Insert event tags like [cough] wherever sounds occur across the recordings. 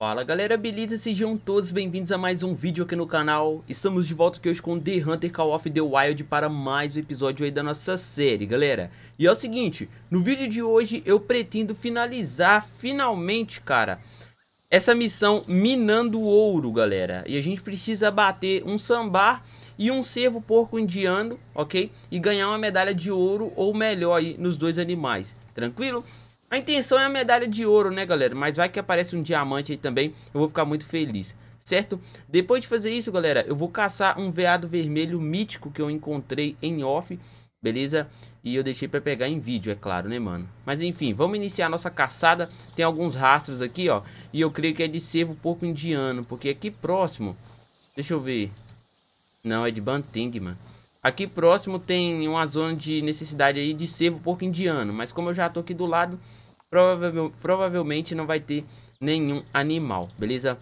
Fala galera, beleza? Sejam todos bem-vindos a mais um vídeo aqui no canal Estamos de volta aqui hoje com The Hunter Call of the Wild para mais um episódio aí da nossa série, galera E é o seguinte, no vídeo de hoje eu pretendo finalizar finalmente, cara Essa missão minando ouro, galera E a gente precisa bater um sambar e um cervo porco indiano, ok? E ganhar uma medalha de ouro ou melhor aí nos dois animais, tranquilo? A intenção é a medalha de ouro, né, galera? Mas vai que aparece um diamante aí também, eu vou ficar muito feliz, certo? Depois de fazer isso, galera, eu vou caçar um veado vermelho mítico que eu encontrei em off, beleza? E eu deixei pra pegar em vídeo, é claro, né, mano? Mas enfim, vamos iniciar a nossa caçada. Tem alguns rastros aqui, ó, e eu creio que é de cervo porco indiano, porque aqui próximo... Deixa eu ver... Não, é de Banting, mano. Aqui próximo tem uma zona de necessidade aí de cervo porco indiano, mas como eu já tô aqui do lado, provavelmente não vai ter nenhum animal, beleza?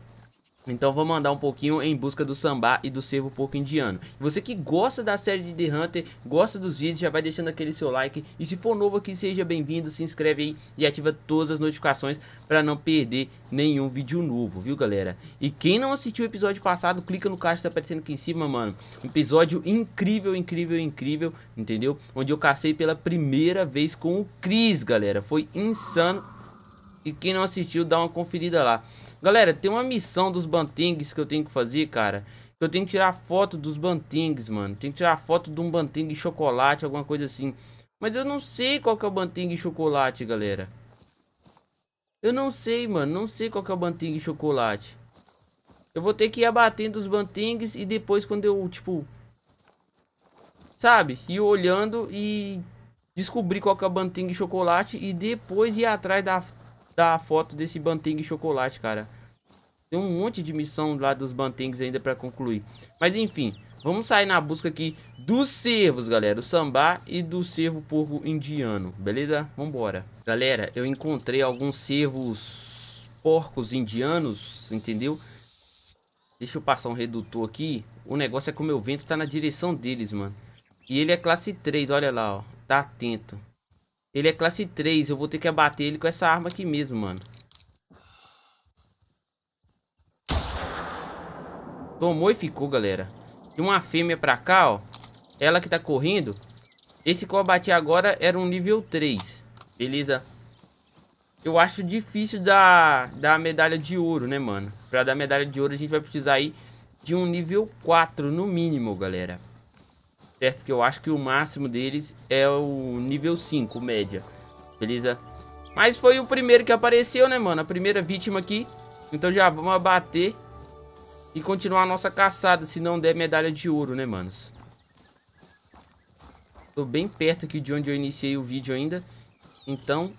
Então vou mandar um pouquinho em busca do samba e do servo porco indiano. Você que gosta da série de The Hunter, gosta dos vídeos, já vai deixando aquele seu like. E se for novo aqui, seja bem-vindo, se inscreve aí e ativa todas as notificações para não perder nenhum vídeo novo, viu galera? E quem não assistiu o episódio passado, clica no card que tá aparecendo aqui em cima, mano. episódio incrível, incrível, incrível, entendeu? Onde eu cacei pela primeira vez com o Chris, galera. Foi insano. E quem não assistiu, dá uma conferida lá. Galera, tem uma missão dos Bantings que eu tenho que fazer, cara. Eu tenho que tirar foto dos Bantings, mano. Tem que tirar foto de um Banting chocolate, alguma coisa assim. Mas eu não sei qual que é o Banting chocolate, galera. Eu não sei, mano. Não sei qual que é o Banting chocolate. Eu vou ter que ir abatendo os Bantings e depois quando eu, tipo... Sabe? Ir olhando e descobrir qual que é o Banting chocolate e depois ir atrás da da foto desse Banteng Chocolate, cara. Tem um monte de missão lá dos Bantengs ainda pra concluir. Mas enfim, vamos sair na busca aqui dos cervos, galera. O Sambá e do cervo porco indiano, beleza? Vambora. Galera, eu encontrei alguns cervos porcos indianos, entendeu? Deixa eu passar um redutor aqui. O negócio é que o meu vento tá na direção deles, mano. E ele é classe 3, olha lá, ó. Tá atento. Ele é classe 3, eu vou ter que abater ele com essa arma aqui mesmo, mano. Tomou e ficou, galera. E uma fêmea pra cá, ó. Ela que tá correndo. Esse que eu abati agora era um nível 3. Beleza? Eu acho difícil da, da medalha de ouro, né, mano? Pra dar medalha de ouro a gente vai precisar aí de um nível 4 no mínimo, galera certo? Que eu acho que o máximo deles é o nível 5, média, beleza? Mas foi o primeiro que apareceu, né, mano? A primeira vítima aqui. Então já vamos abater e continuar a nossa caçada, se não der medalha de ouro, né, manos? Tô bem perto aqui de onde eu iniciei o vídeo ainda. Então,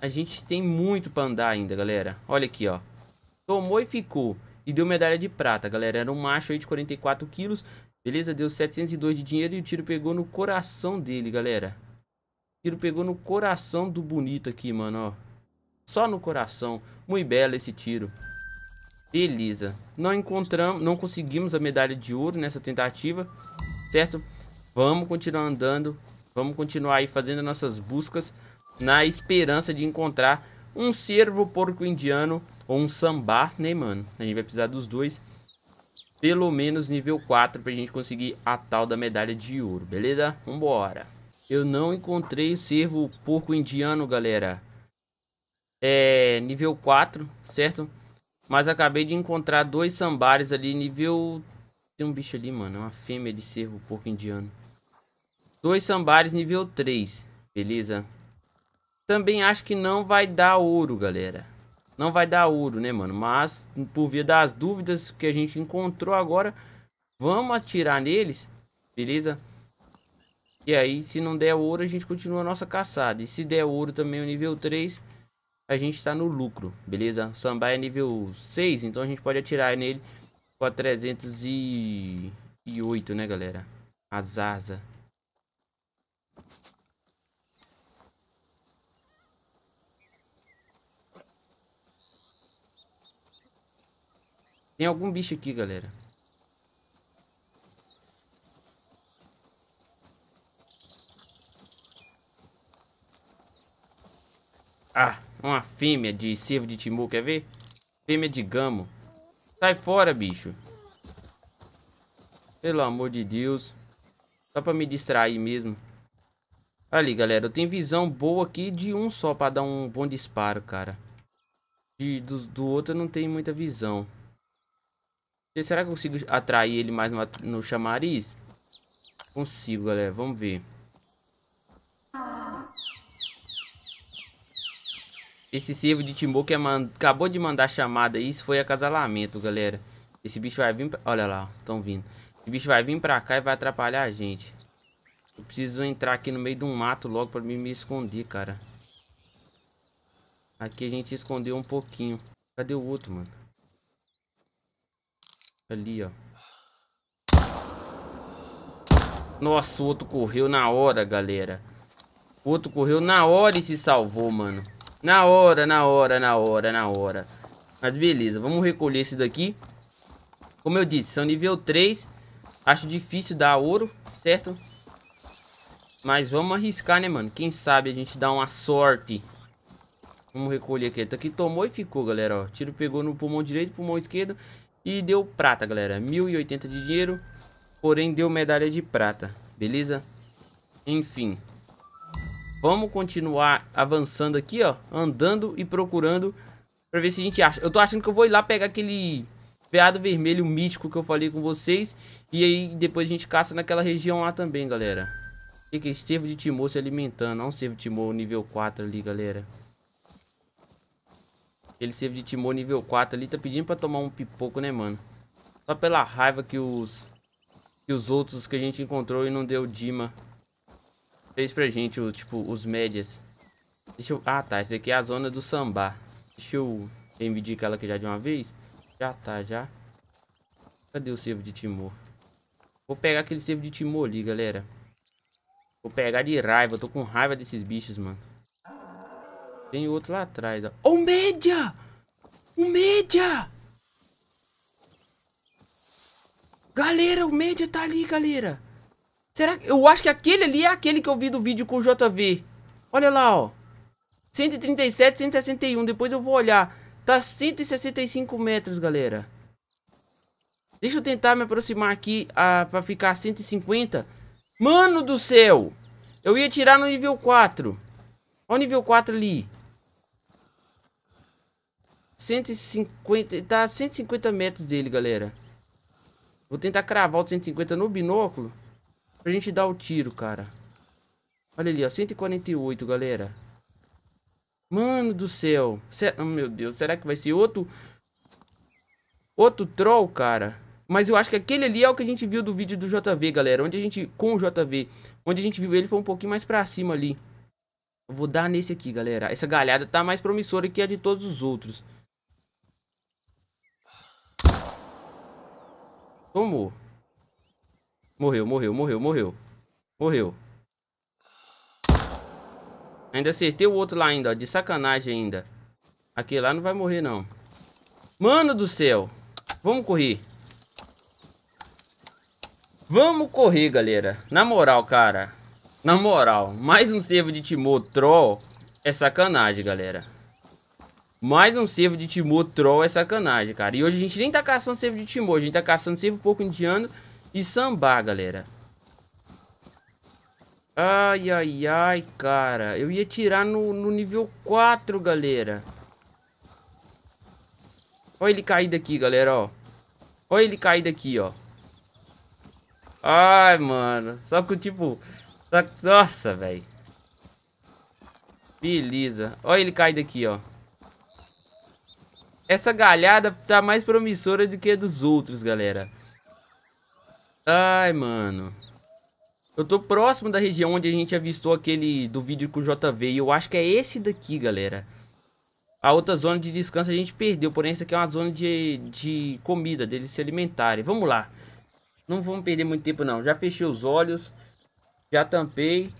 a gente tem muito pra andar ainda, galera. Olha aqui, ó. Tomou e ficou. E deu medalha de prata, galera. Era um macho aí de 44 quilos. Beleza? Deu 702 de dinheiro e o tiro pegou no coração dele, galera. O tiro pegou no coração do bonito aqui, mano, ó. Só no coração. Muito belo esse tiro. Beleza. Não encontramos, não conseguimos a medalha de ouro nessa tentativa, certo? Vamos continuar andando. Vamos continuar aí fazendo nossas buscas na esperança de encontrar um cervo porco indiano ou um sambar, né, mano? A gente vai precisar dos dois pelo menos nível 4 pra gente conseguir a tal da medalha de ouro, beleza? Vambora. Eu não encontrei o servo porco indiano, galera. É, nível 4, certo? Mas acabei de encontrar dois sambares ali, nível... Tem um bicho ali, mano, uma fêmea de servo porco indiano. Dois sambares nível 3, beleza? Também acho que não vai dar ouro, galera não vai dar ouro, né, mano? Mas, por via das dúvidas que a gente encontrou agora, vamos atirar neles, beleza? E aí, se não der ouro, a gente continua a nossa caçada. E se der ouro também o nível 3, a gente está no lucro, beleza? O Sambai é nível 6, então a gente pode atirar nele com a 308, né, galera? A Tem algum bicho aqui, galera. Ah, uma fêmea de cervo de Timur, quer ver? Fêmea de gamo. Sai fora, bicho. Pelo amor de Deus. Só pra me distrair mesmo. Ali, galera, eu tenho visão boa aqui de um só pra dar um bom disparo, cara. De, do, do outro eu não tenho muita visão. Será que eu consigo atrair ele mais no, chamariz? Consigo, galera. Vamos ver. Esse servo de Timor que é man... acabou de mandar chamada. Isso foi acasalamento, galera. Esse bicho vai vir... Pra... Olha lá, estão vindo. Esse bicho vai vir pra cá e vai atrapalhar a gente. Eu preciso entrar aqui no meio de um mato logo pra mim me esconder, cara. Aqui a gente se escondeu um pouquinho. Cadê o outro, mano? Ali, ó. Nossa, o outro correu na hora, galera. O outro correu na hora e se salvou, mano. Na hora, na hora, na hora, na hora. Mas beleza, vamos recolher esse daqui. Como eu disse, são nível 3. Acho difícil dar ouro, certo? Mas vamos arriscar, né, mano? Quem sabe a gente dá uma sorte. Vamos recolher aqui. Tá aqui tomou e ficou, galera, ó. Tiro pegou no pulmão direito, pulmão esquerdo. E deu prata, galera. 1080 de dinheiro. Porém, deu medalha de prata. Beleza? Enfim. Vamos continuar avançando aqui, ó. Andando e procurando pra ver se a gente acha. Eu tô achando que eu vou ir lá pegar aquele veado vermelho mítico que eu falei com vocês. E aí depois a gente caça naquela região lá também, galera. O que é cervo de Timor se alimentando? Olha um servo de Timor nível 4 ali, galera. Aquele servo de timor nível 4 ali tá pedindo pra tomar um pipoco, né, mano? Só pela raiva que os... Que os outros que a gente encontrou e não deu Dima. Fez pra gente, o, tipo, os médias. Deixa eu... Ah, tá. Essa aqui é a zona do samba. Deixa eu reivindicar ela aqui já de uma vez. Já tá, já. Cadê o servo de timor? Vou pegar aquele servo de timor ali, galera. Vou pegar de raiva. Eu tô com raiva desses bichos, mano. Tem outro lá atrás, ó. Oh, o média! O média! Galera, o média tá ali, galera. Será que... Eu acho que aquele ali é aquele que eu vi do vídeo com o JV. Olha lá, ó. 137, 161. Depois eu vou olhar. Tá 165 metros, galera. Deixa eu tentar me aproximar aqui ah, pra ficar 150. Mano do céu! Eu ia tirar no nível 4. Olha o nível 4 ali. 150, tá 150 metros dele, galera. Vou tentar cravar o 150 no binóculo pra gente dar o tiro, cara. Olha ali, ó, 148, galera. Mano do céu. oh, meu Deus, será que vai ser outro outro troll, cara? Mas eu acho que aquele ali é o que a gente viu do vídeo do JV, galera. Onde a gente com o JV, onde a gente viu ele foi um pouquinho mais pra cima ali. Eu vou dar nesse aqui, galera. Essa galhada tá mais promissora que a de todos os outros. Tomou. Morreu, morreu, morreu, morreu. Morreu. Ainda acertei o outro lá ainda, ó, De sacanagem ainda. Aquele lá não vai morrer, não. Mano do céu. Vamos correr. Vamos correr, galera. Na moral, cara. Na moral. Mais um servo de Timor Troll é sacanagem, galera. Mais um servo de Timor troll é sacanagem, cara. E hoje a gente nem tá caçando servo de Timor, a gente tá caçando servo pouco indiano e sambar, galera. Ai, ai, ai, cara. Eu ia tirar no, no nível 4, galera. Olha ele cair daqui, galera, ó. Olha ele cair daqui, ó. Ai, mano. Só que, tipo... Nossa, velho. Beleza. Olha ele cair daqui, ó. Essa galhada tá mais promissora do que a dos outros, galera. Ai, mano. Eu tô próximo da região onde a gente avistou aquele do vídeo com o JV. E eu acho que é esse daqui, galera. A outra zona de descanso a gente perdeu. Porém, essa aqui é uma zona de, de comida, deles se alimentarem. Vamos lá. Não vamos perder muito tempo, não. Já fechei os olhos. Já tampei.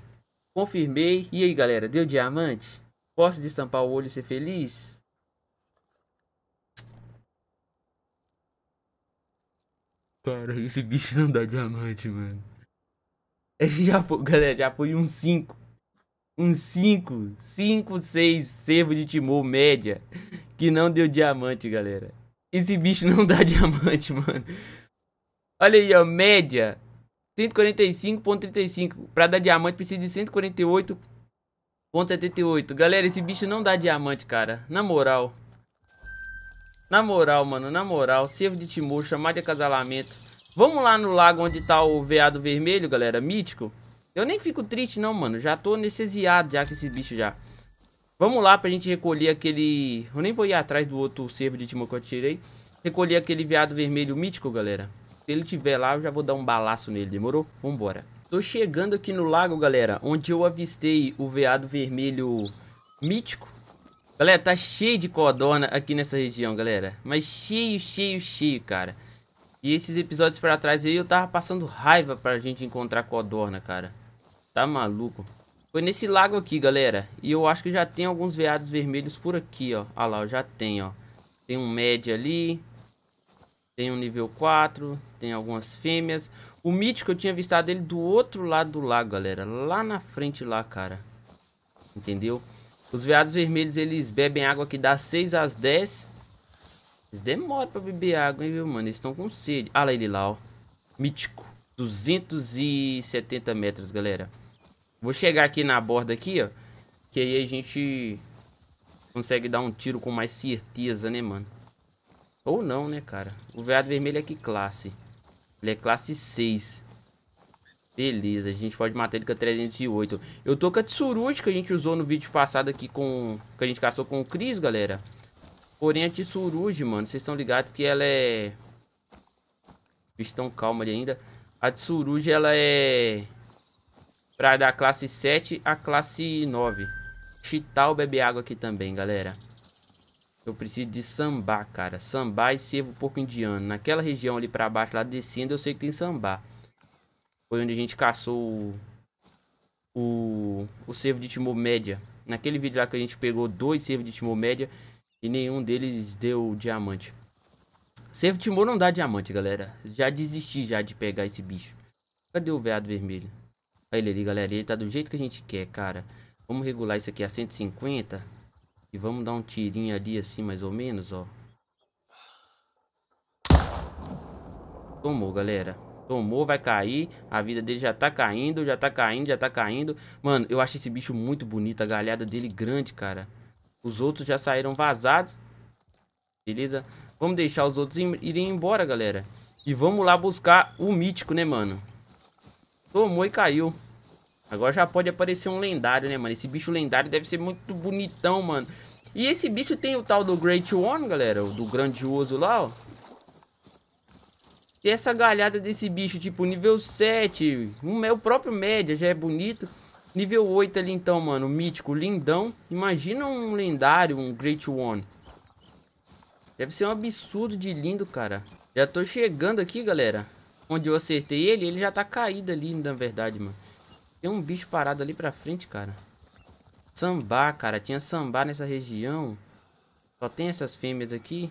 Confirmei. E aí, galera? Deu diamante? Posso destampar o olho e ser feliz? Cara, esse bicho não dá diamante, mano. Já foi, galera, já foi um 5. Um 5. 5, 6 sebo de Timor média. Que não deu diamante, galera. Esse bicho não dá [laughs] diamante, mano. Olha aí, ó. Média. 145.35. Pra dar diamante precisa de 148.78. Galera, esse bicho não dá diamante, cara. Na moral. Na moral, mano, na moral, servo de Timur, chamar de acasalamento. Vamos lá no lago onde tá o veado vermelho, galera, mítico. Eu nem fico triste não, mano, já tô anestesiado já com esse bicho já. Vamos lá pra gente recolher aquele... Eu nem vou ir atrás do outro servo de Timur que eu tirei. Recolher aquele veado vermelho mítico, galera. Se ele tiver lá, eu já vou dar um balaço nele, demorou? Vambora. Tô chegando aqui no lago, galera, onde eu avistei o veado vermelho mítico. Galera, tá cheio de codorna aqui nessa região, galera. Mas cheio, cheio, cheio, cara. E esses episódios pra trás aí eu tava passando raiva pra gente encontrar codorna, cara. Tá maluco? Foi nesse lago aqui, galera. E eu acho que já tem alguns veados vermelhos por aqui, ó. Ah lá, já tem, ó. Tem um médio ali. Tem um nível 4. Tem algumas fêmeas. O mítico eu tinha avistado ele do outro lado do lago, galera. Lá na frente lá, cara. Entendeu? Os veados vermelhos, eles bebem água que dá 6 às 10. Eles demoram pra beber água, hein, viu, mano? Eles estão com sede. Olha ah, ele lá, ó. Mítico. 270 metros, galera. Vou chegar aqui na borda aqui, ó. Que aí a gente consegue dar um tiro com mais certeza, né, mano? Ou não, né, cara? O veado vermelho é que classe? Ele é classe 6. Beleza, a gente pode matar ele com a 308. Eu tô com a Tsurut que a gente usou no vídeo passado aqui com... Que a gente caçou com o Cris, galera. Porém, a Tsurut, mano, vocês estão ligados que ela é... Estão calma ali ainda. A Tsurut, ela é... Pra da classe 7 a classe 9. Chital bebe água aqui também, galera. Eu preciso de sambar, cara. Sambar e servo porco indiano. Naquela região ali pra baixo, lá descendo, eu sei que tem sambar foi onde a gente caçou o, o, o servo de timor média. Naquele vídeo lá que a gente pegou dois servos de timor média e nenhum deles deu diamante. servo de timor não dá diamante, galera. Já desisti já de pegar esse bicho. Cadê o veado vermelho? Olha ele ali, galera. Ele tá do jeito que a gente quer, cara. Vamos regular isso aqui a 150. E vamos dar um tirinho ali assim, mais ou menos, ó. Tomou, galera. Tomou, vai cair. A vida dele já tá caindo, já tá caindo, já tá caindo. Mano, eu acho esse bicho muito bonito. A galhada dele grande, cara. Os outros já saíram vazados. Beleza? Vamos deixar os outros irem embora, galera. E vamos lá buscar o mítico, né, mano? Tomou e caiu. Agora já pode aparecer um lendário, né, mano? Esse bicho lendário deve ser muito bonitão, mano. E esse bicho tem o tal do Great One, galera. O do grandioso lá, ó essa galhada desse bicho, tipo, nível 7, o próprio média já é bonito. Nível 8 ali então, mano, mítico, lindão. Imagina um lendário, um Great One. Deve ser um absurdo de lindo, cara. Já tô chegando aqui, galera. Onde eu acertei ele, ele já tá caído ali, na verdade, mano. Tem um bicho parado ali pra frente, cara. Sambar, cara. Tinha sambar nessa região. Só tem essas fêmeas aqui.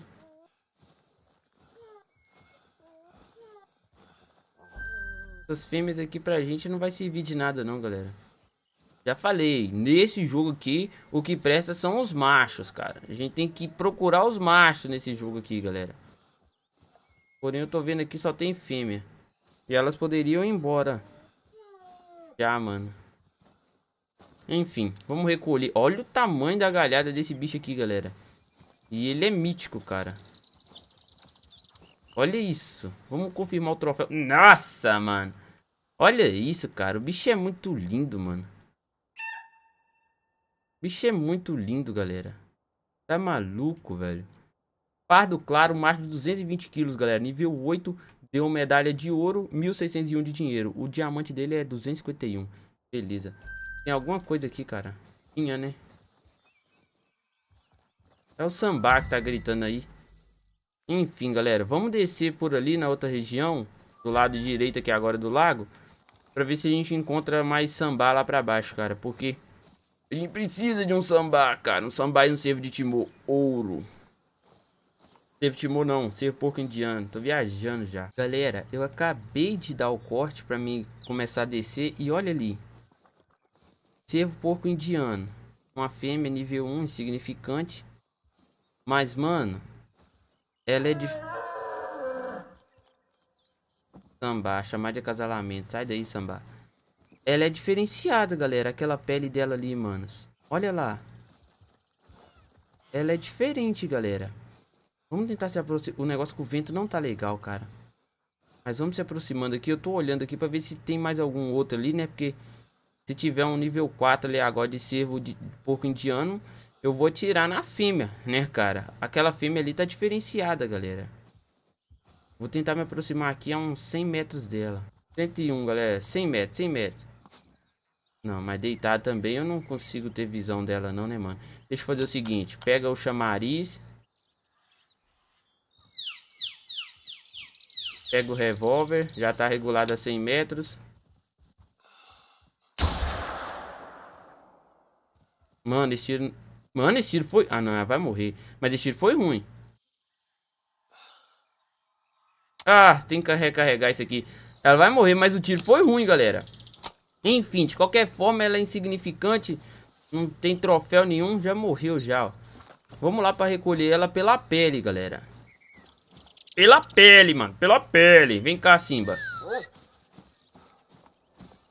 Essas fêmeas aqui pra gente não vai servir de nada não, galera. Já falei, nesse jogo aqui, o que presta são os machos, cara. A gente tem que procurar os machos nesse jogo aqui, galera. Porém, eu tô vendo aqui só tem fêmea. E elas poderiam ir embora. Já, mano. Enfim, vamos recolher. Olha o tamanho da galhada desse bicho aqui, galera. E ele é mítico, cara. Olha isso. Vamos confirmar o troféu. Nossa, mano. Olha isso, cara. O bicho é muito lindo, mano. O bicho é muito lindo, galera. Tá maluco, velho. Pardo claro, mais de 220 quilos, galera. Nível 8 deu medalha de ouro, 1.601 de dinheiro. O diamante dele é 251. Beleza. Tem alguma coisa aqui, cara. Tinha, né? É o Sambar que tá gritando aí. Enfim, galera. Vamos descer por ali na outra região. Do lado direito aqui agora do lago. Pra ver se a gente encontra mais samba lá pra baixo, cara. Porque a gente precisa de um samba, cara. Um samba e um servo de timor. Ouro. Servo timor não. Servo porco indiano. Tô viajando já. Galera, eu acabei de dar o corte pra mim começar a descer. E olha ali. Servo porco indiano. Uma fêmea nível 1, insignificante. Mas, mano... Ela é de... Samba, chamar de acasalamento. Sai daí, Samba. Ela é diferenciada, galera. Aquela pele dela ali, manos. Olha lá. Ela é diferente, galera. Vamos tentar se aproximar. O negócio com o vento não tá legal, cara. Mas vamos se aproximando aqui. Eu tô olhando aqui pra ver se tem mais algum outro ali, né? Porque se tiver um nível 4 ali agora de servo de porco indiano, eu vou tirar na fêmea, né, cara? Aquela fêmea ali tá diferenciada, galera. Vou tentar me aproximar aqui a uns 100 metros dela. 101, galera. 100 metros, 100 metros. Não, mas deitado também eu não consigo ter visão dela não, né, mano? Deixa eu fazer o seguinte. Pega o chamariz. Pega o revólver. Já tá regulado a 100 metros. Mano, esse tiro... Mano, esse tiro foi... Ah, não, ela vai morrer. Mas esse tiro foi ruim. Ah, tem que recarregar isso aqui. Ela vai morrer, mas o tiro foi ruim, galera. Enfim, de qualquer forma, ela é insignificante. Não tem troféu nenhum, já morreu já, ó. Vamos lá pra recolher ela pela pele, galera. Pela pele, mano. Pela pele. Vem cá, Simba.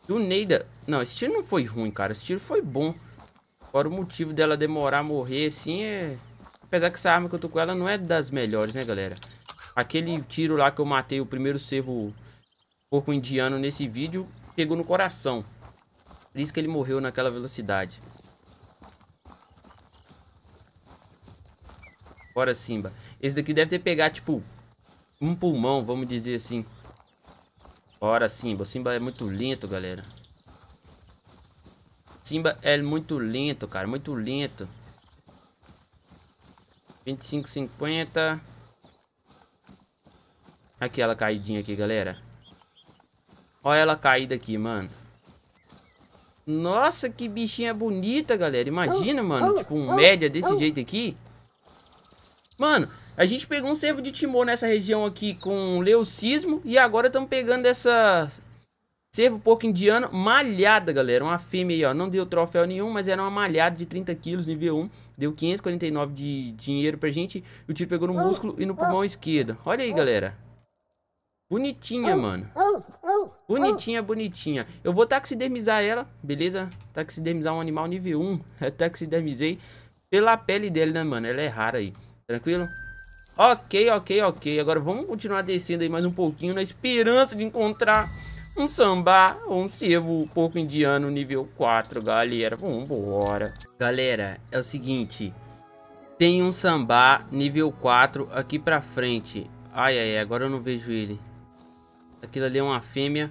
Do Neida. Não, esse tiro não foi ruim, cara. Esse tiro foi bom. Agora o motivo dela demorar a morrer, assim, é... Apesar que essa arma que eu tô com ela não é das melhores, né, galera? Aquele tiro lá que eu matei o primeiro cervo porco indiano nesse vídeo pegou no coração. Por isso que ele morreu naquela velocidade. Bora, Simba. Esse daqui deve ter pegado, tipo, um pulmão, vamos dizer assim. Bora, Simba. O Simba é muito lento, galera. Simba é muito lento, cara. Muito lento. 25, 50 aquela caidinha aqui, galera. Olha ela caída aqui, mano. Nossa, que bichinha bonita, galera. Imagina, mano. Tipo, um média desse jeito aqui. Mano, a gente pegou um servo de Timor nessa região aqui com leucismo. E agora estamos pegando essa servo pouco indiano malhada, galera. Uma fêmea aí, ó. Não deu troféu nenhum, mas era uma malhada de 30 quilos, nível 1. Deu 549 de dinheiro pra gente. O tiro pegou no músculo e no pulmão esquerdo. Olha aí, galera. Bonitinha, hum, mano. Hum, hum, bonitinha, bonitinha. Eu vou taxidermizar ela, beleza? Taxidermizar um animal nível 1. [laughs] Eu taxidermizei pela pele dele, né, mano? Ela é rara aí. Tranquilo? Ok, ok, ok. Agora vamos continuar descendo aí mais um pouquinho na esperança de encontrar um samba ou um cervo porco indiano nível 4, galera. Vambora. Galera, é o seguinte. Tem um samba nível 4 aqui pra frente. Ai, ai, ai. Agora eu não vejo ele. Aquilo ali é uma fêmea.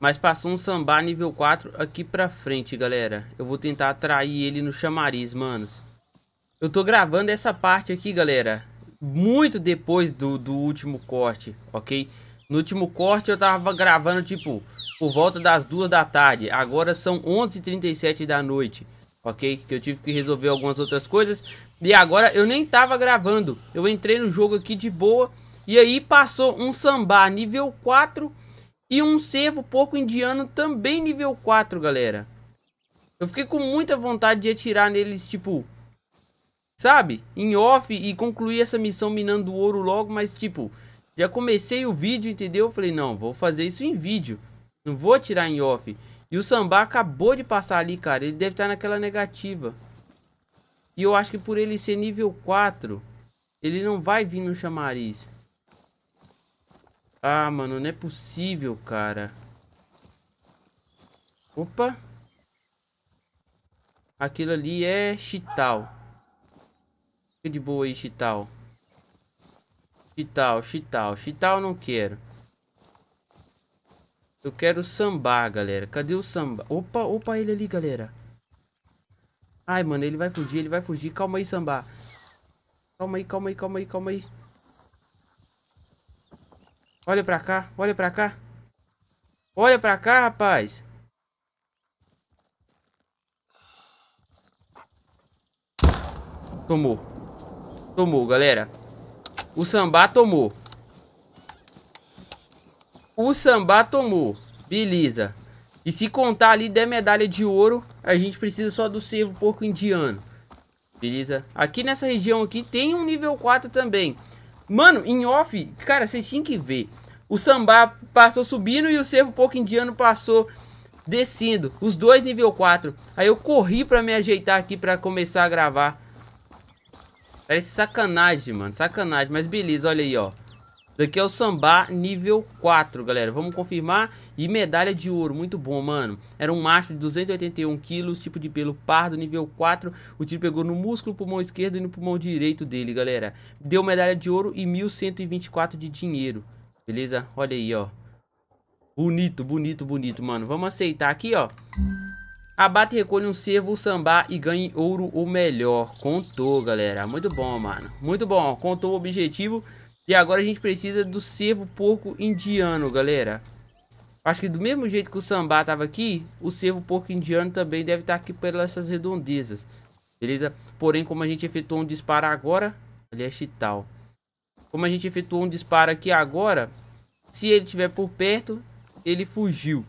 Mas passou um sambar nível 4 aqui pra frente, galera. Eu vou tentar atrair ele no chamariz, manos. Eu tô gravando essa parte aqui, galera. Muito depois do, do último corte, ok? No último corte eu tava gravando, tipo, por volta das 2 da tarde. Agora são 11h37 da noite, ok? Que eu tive que resolver algumas outras coisas. E agora eu nem tava gravando. Eu entrei no jogo aqui de boa e aí passou um sambar nível 4 e um cervo porco indiano também nível 4, galera. Eu fiquei com muita vontade de atirar neles, tipo... Sabe? Em off e concluir essa missão minando ouro logo, mas tipo... Já comecei o vídeo, entendeu? falei, não, vou fazer isso em vídeo. Não vou atirar em off. E o Samba acabou de passar ali, cara. Ele deve estar naquela negativa. E eu acho que por ele ser nível 4, ele não vai vir no chamariz. Ah, mano, não é possível, cara. Opa. Aquilo ali é Chital. Fica de boa aí, Chital. Chital, Chital. Chital não quero. Eu quero sambar, galera. Cadê o samba? Opa, opa, ele ali, galera. Ai, mano, ele vai fugir, ele vai fugir. Calma aí, sambar. Calma aí, calma aí, calma aí, calma aí. Olha pra cá, olha pra cá. Olha pra cá, rapaz. Tomou. Tomou, galera. O samba tomou. O samba tomou. Beleza. E se contar ali der medalha de ouro, a gente precisa só do servo porco indiano. Beleza? Aqui nessa região aqui tem um nível 4 também. Mano, em off, cara, vocês tinham que ver. O samba passou subindo e o servo pouco indiano passou descendo. Os dois nível 4. Aí eu corri pra me ajeitar aqui pra começar a gravar. Parece sacanagem, mano. Sacanagem. Mas beleza, olha aí, ó. Daqui é o Sambar nível 4, galera. Vamos confirmar. E medalha de ouro, muito bom, mano. Era um macho de 281 quilos, tipo de pelo pardo, nível 4. O tiro pegou no músculo, pulmão esquerdo e no pulmão direito dele, galera. Deu medalha de ouro e 1.124 de dinheiro. Beleza? Olha aí, ó. Bonito, bonito, bonito, mano. Vamos aceitar aqui, ó. Abate e recolhe um servo, samba e ganhe ouro o melhor. Contou, galera. Muito bom, mano. Muito bom. Contou o objetivo. E agora a gente precisa do cervo porco indiano, galera. Acho que do mesmo jeito que o samba tava aqui, o cervo porco indiano também deve estar tá aqui pelas redondezas. Beleza? Porém, como a gente efetuou um disparo agora, aliás, é chital. Como a gente efetuou um disparo aqui agora, se ele estiver por perto, ele fugiu.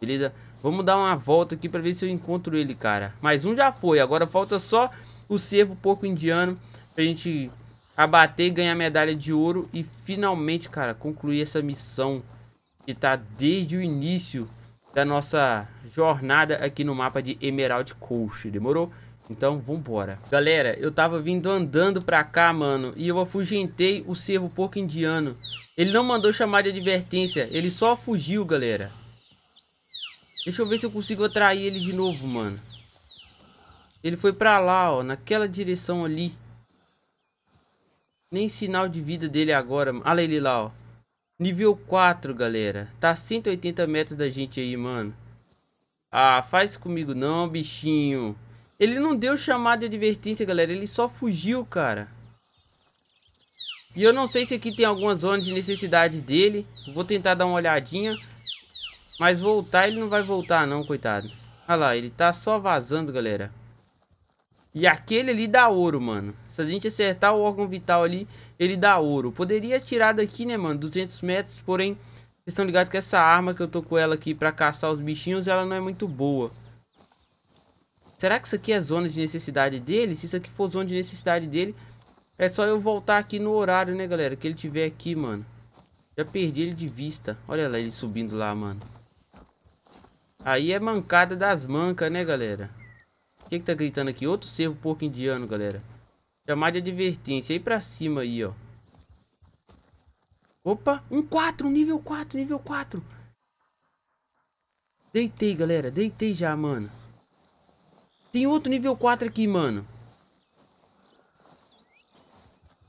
Beleza? Vamos dar uma volta aqui para ver se eu encontro ele, cara. Mais um já foi. Agora falta só o cervo porco indiano pra gente a bater, ganhar medalha de ouro e finalmente, cara, concluir essa missão que tá desde o início da nossa jornada aqui no mapa de Emerald Coast, demorou? Então, vambora. Galera, eu tava vindo andando pra cá, mano, e eu afugentei o cervo porco indiano. Ele não mandou chamar de advertência, ele só fugiu, galera. Deixa eu ver se eu consigo atrair ele de novo, mano. Ele foi pra lá, ó, naquela direção ali. Nem sinal de vida dele agora. Olha ele lá, ó. Nível 4, galera. Tá a 180 metros da gente aí, mano. Ah, faz comigo não, bichinho. Ele não deu chamada de advertência, galera. Ele só fugiu, cara. E eu não sei se aqui tem alguma zona de necessidade dele. Vou tentar dar uma olhadinha. Mas voltar, ele não vai voltar não, coitado. Olha lá, ele tá só vazando, galera. E aquele ali dá ouro, mano. Se a gente acertar o órgão vital ali, ele dá ouro. Poderia tirar daqui, né, mano? 200 metros, porém, vocês estão ligados que essa arma que eu tô com ela aqui pra caçar os bichinhos, ela não é muito boa. Será que isso aqui é zona de necessidade dele? Se isso aqui for zona de necessidade dele, é só eu voltar aqui no horário, né, galera? Que ele tiver aqui, mano. Já perdi ele de vista. Olha lá ele subindo lá, mano. Aí é mancada das mancas, né, galera? O que, que tá gritando aqui? Outro cervo porco indiano, galera. Chamar de advertência. Aí pra cima aí, ó. Opa, um 4, nível 4, nível 4. Deitei, galera. Deitei já, mano. Tem outro nível 4 aqui, mano.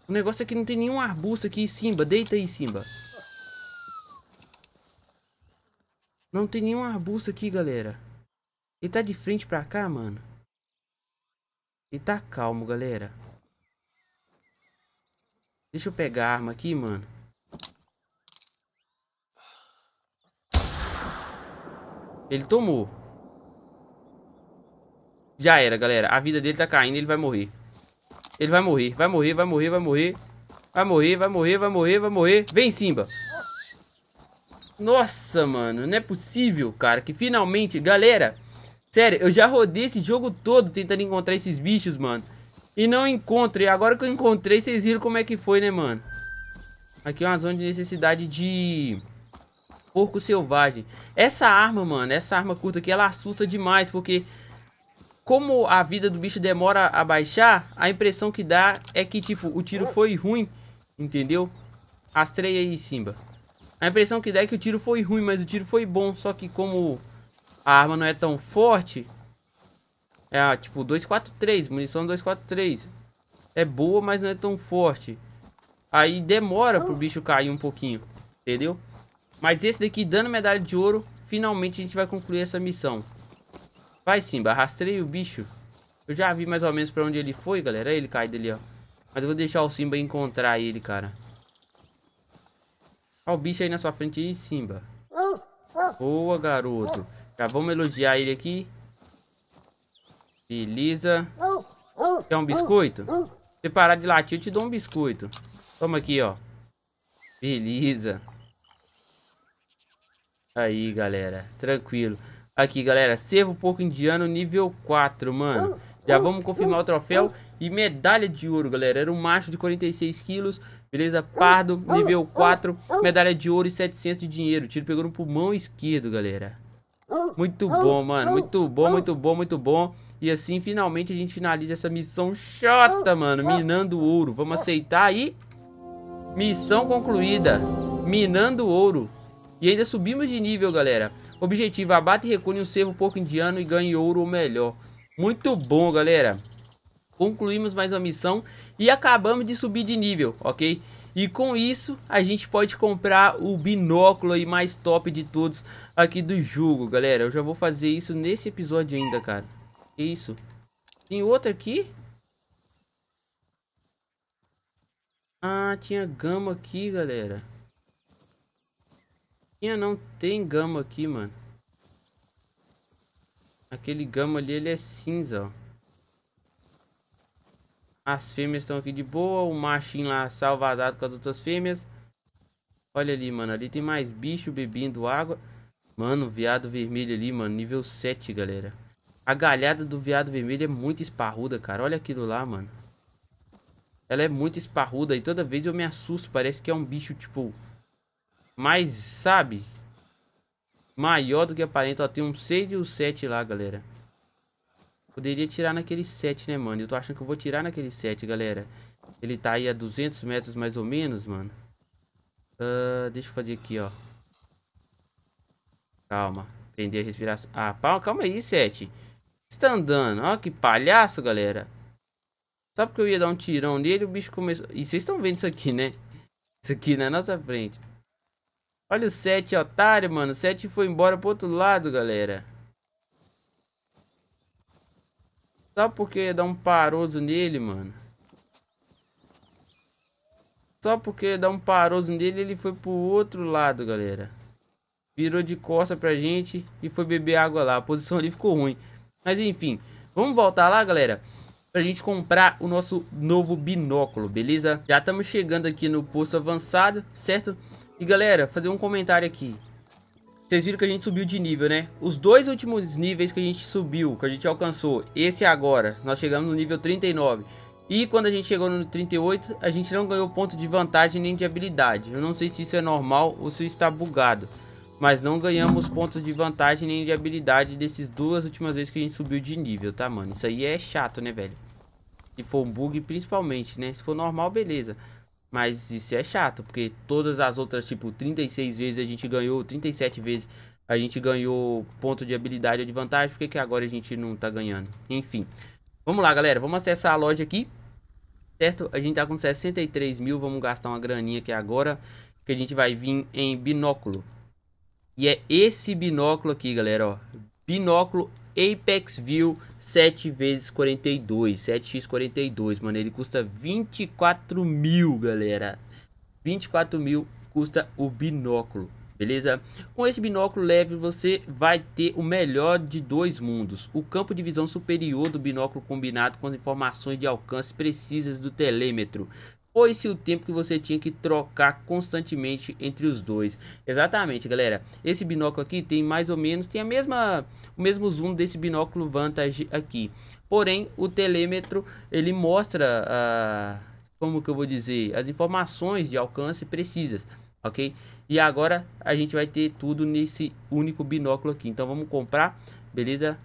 O negócio é que não tem nenhum arbusto aqui. Simba, deita aí, Simba. Não tem nenhum arbusto aqui, galera. Ele tá de frente pra cá, mano. E tá calmo, galera. Deixa eu pegar a arma aqui, mano. Ele tomou. Já era, galera. A vida dele tá caindo ele vai morrer. Ele vai morrer, vai morrer, vai morrer, vai morrer. Vai morrer, vai morrer, vai morrer, vai morrer. Vem, Simba. Nossa, mano. Não é possível, cara. Que finalmente... Galera... Sério, eu já rodei esse jogo todo tentando encontrar esses bichos, mano. E não encontro. E agora que eu encontrei, vocês viram como é que foi, né, mano? Aqui é uma zona de necessidade de... Porco selvagem. Essa arma, mano, essa arma curta aqui, ela assusta demais, porque... Como a vida do bicho demora a baixar, a impressão que dá é que, tipo, o tiro foi ruim, entendeu? Rastrei aí, Simba. A impressão que dá é que o tiro foi ruim, mas o tiro foi bom. Só que como a arma não é tão forte. É ah, tipo 243, munição 243. É boa, mas não é tão forte. Aí demora pro ah. bicho cair um pouquinho, entendeu? Mas esse daqui dando medalha de ouro, finalmente a gente vai concluir essa missão. Vai Simba, arrastrei o bicho. Eu já vi mais ou menos pra onde ele foi, galera. Ele cai dali, ó. Mas eu vou deixar o Simba encontrar ele, cara. Olha o bicho aí na sua frente aí, Simba. Ah, boa, garoto. Já tá, vamos elogiar ele aqui. Beleza. Quer um biscoito? Se parar de latir, eu te dou um biscoito. Toma aqui, ó. Beleza. Aí, galera. Tranquilo. Aqui, galera. Servo porco indiano nível 4, mano. Já vamos confirmar o troféu. E medalha de ouro, galera. Era um macho de 46 quilos. Beleza? Pardo, nível 4. Medalha de ouro e 700 de dinheiro. tiro pegou no pulmão esquerdo, galera. Muito bom, mano. Muito bom, muito bom, muito bom. E assim, finalmente, a gente finaliza essa missão chota mano. Minando ouro. Vamos aceitar aí. Missão concluída. Minando ouro. E ainda subimos de nível, galera. Objetivo, abate e recolhe um cervo porco indiano e ganhe ouro ou melhor. Muito bom, galera. Concluímos mais uma missão e acabamos de subir de nível, ok? E com isso, a gente pode comprar o binóculo aí mais top de todos aqui do jogo, galera. Eu já vou fazer isso nesse episódio ainda, cara. Que isso? Tem outro aqui? Ah, tinha gama aqui, galera. Tinha não, tem gama aqui, mano. Aquele gama ali, ele é cinza, ó. As fêmeas estão aqui de boa. O machinho lá salva com as outras fêmeas. Olha ali, mano. Ali tem mais bicho bebendo água. Mano, viado vermelho ali, mano. Nível 7, galera. A galhada do viado vermelho é muito esparruda, cara. Olha aquilo lá, mano. Ela é muito esparruda e toda vez eu me assusto. Parece que é um bicho, tipo... Mais, sabe? Maior do que aparenta. Ó, tem um 6 e um 7 lá, galera. Poderia tirar naquele 7, né, mano? Eu tô achando que eu vou tirar naquele 7, galera. Ele tá aí a 200 metros mais ou menos, mano. Uh, deixa eu fazer aqui, ó. Calma. Prender a respiração. Ah, palma, calma aí, 7. Está andando. Ó, que palhaço, galera. Só porque eu ia dar um tirão nele, o bicho começou... E vocês estão vendo isso aqui, né? Isso aqui na nossa frente. Olha o 7, otário, mano. O 7 foi embora pro outro lado, galera. Só porque dá um paroso nele, mano. Só porque dá um paroso nele, ele foi pro outro lado, galera. Virou de costa pra gente e foi beber água lá. A posição ali ficou ruim. Mas enfim, vamos voltar lá, galera pra gente comprar o nosso novo binóculo, beleza? Já estamos chegando aqui no posto avançado, certo? E galera, fazer um comentário aqui. Vocês viram que a gente subiu de nível, né? Os dois últimos níveis que a gente subiu, que a gente alcançou, esse agora, nós chegamos no nível 39. E quando a gente chegou no 38, a gente não ganhou ponto de vantagem nem de habilidade. Eu não sei se isso é normal ou se está bugado. Mas não ganhamos pontos de vantagem nem de habilidade dessas duas últimas vezes que a gente subiu de nível, tá, mano? Isso aí é chato, né, velho? Se for um bug, principalmente, né? Se for normal, beleza. Mas isso é chato, porque todas as outras, tipo, 36 vezes a gente ganhou, 37 vezes a gente ganhou ponto de habilidade ou de vantagem. Por que, que agora a gente não tá ganhando? Enfim. Vamos lá, galera. Vamos acessar a loja aqui. Certo? A gente tá com 63 mil. Vamos gastar uma graninha aqui agora. Que a gente vai vir em binóculo. E é esse binóculo aqui, galera, ó. Binóculo Apex View 7 vezes 42, 7x42, mano, ele custa 24 mil, galera. 24 mil custa o binóculo, beleza? Com esse binóculo leve você vai ter o melhor de dois mundos. O campo de visão superior do binóculo combinado com as informações de alcance precisas do telêmetro ou se o tempo que você tinha que trocar constantemente entre os dois. Exatamente, galera. Esse binóculo aqui tem mais ou menos, tem a mesma, o mesmo zoom desse binóculo Vantage aqui. Porém, o telêmetro, ele mostra, a ah, como que eu vou dizer, as informações de alcance precisas ok? E agora a gente vai ter tudo nesse único binóculo aqui. Então vamos comprar, beleza?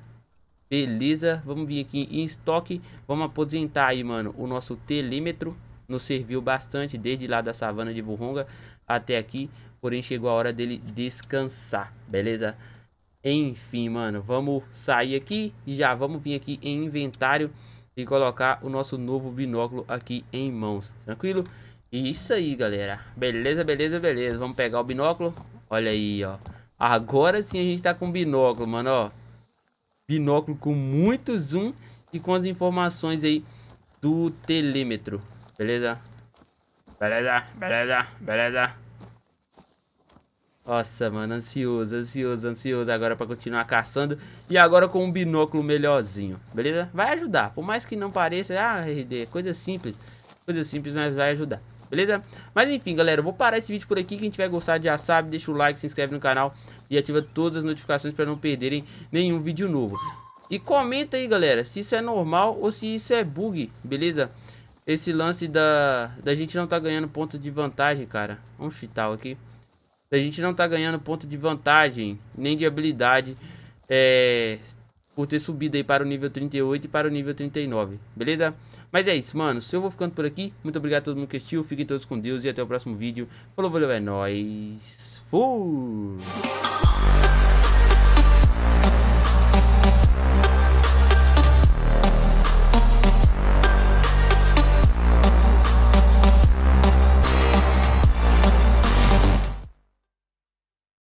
Beleza, vamos vir aqui em estoque, vamos aposentar aí, mano, o nosso telêmetro, nos serviu bastante desde lá da savana de Burunga até aqui, porém chegou a hora dele descansar, beleza? Enfim, mano, vamos sair aqui e já vamos vir aqui em inventário e colocar o nosso novo binóculo aqui em mãos, tranquilo? Isso aí, galera. Beleza, beleza, beleza. Vamos pegar o binóculo. Olha aí, ó. Agora sim a gente tá com binóculo, mano, ó. Binóculo com muito zoom e com as informações aí do telêmetro. Beleza? Beleza, beleza, beleza. Nossa, mano, ansioso, ansioso, ansioso agora pra continuar caçando. E agora com um binóculo melhorzinho, beleza? Vai ajudar, por mais que não pareça, ah, RD, coisa simples. Coisa simples, mas vai ajudar, beleza? Mas enfim, galera, eu vou parar esse vídeo por aqui. Quem tiver gostado já sabe, deixa o like, se inscreve no canal e ativa todas as notificações pra não perderem nenhum vídeo novo. E comenta aí, galera, se isso é normal ou se isso é bug, beleza? esse lance da, da gente não tá ganhando ponto de vantagem, cara. Vamos chitar aqui. Da gente não tá ganhando ponto de vantagem, nem de habilidade, é, por ter subido aí para o nível 38 e para o nível 39, beleza? Mas é isso, mano. Se eu vou ficando por aqui, muito obrigado a todo mundo que assistiu. Fiquem todos com Deus e até o próximo vídeo. Falou, valeu, é nóis. Fui!